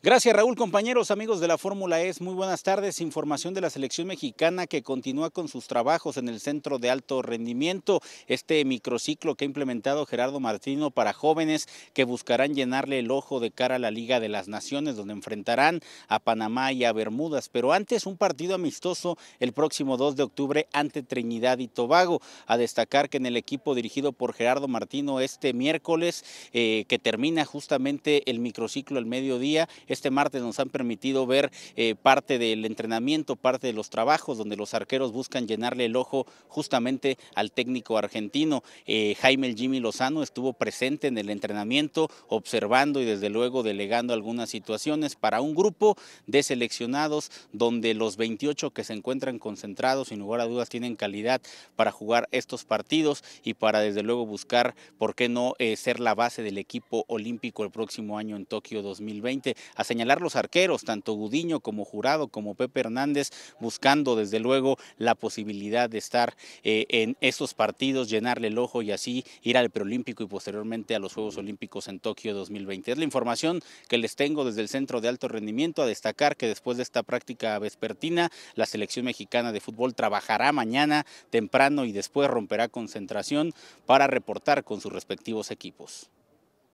Gracias Raúl, compañeros, amigos de la Fórmula E, muy buenas tardes. Información de la selección mexicana que continúa con sus trabajos en el centro de alto rendimiento. Este microciclo que ha implementado Gerardo Martino para jóvenes que buscarán llenarle el ojo de cara a la Liga de las Naciones, donde enfrentarán a Panamá y a Bermudas. Pero antes, un partido amistoso el próximo 2 de octubre ante Trinidad y Tobago. A destacar que en el equipo dirigido por Gerardo Martino este miércoles, eh, que termina justamente el microciclo al mediodía, este martes nos han permitido ver eh, parte del entrenamiento, parte de los trabajos donde los arqueros buscan llenarle el ojo justamente al técnico argentino. Eh, Jaime Jimmy Lozano estuvo presente en el entrenamiento, observando y desde luego delegando algunas situaciones para un grupo de seleccionados donde los 28 que se encuentran concentrados sin lugar a dudas tienen calidad para jugar estos partidos y para desde luego buscar, ¿por qué no?, eh, ser la base del equipo olímpico el próximo año en Tokio 2020 a señalar los arqueros, tanto Gudiño como Jurado como Pepe Hernández, buscando desde luego la posibilidad de estar eh, en esos partidos, llenarle el ojo y así ir al preolímpico y posteriormente a los Juegos Olímpicos en Tokio 2020. Es la información que les tengo desde el Centro de Alto Rendimiento a destacar que después de esta práctica vespertina, la selección mexicana de fútbol trabajará mañana temprano y después romperá concentración para reportar con sus respectivos equipos.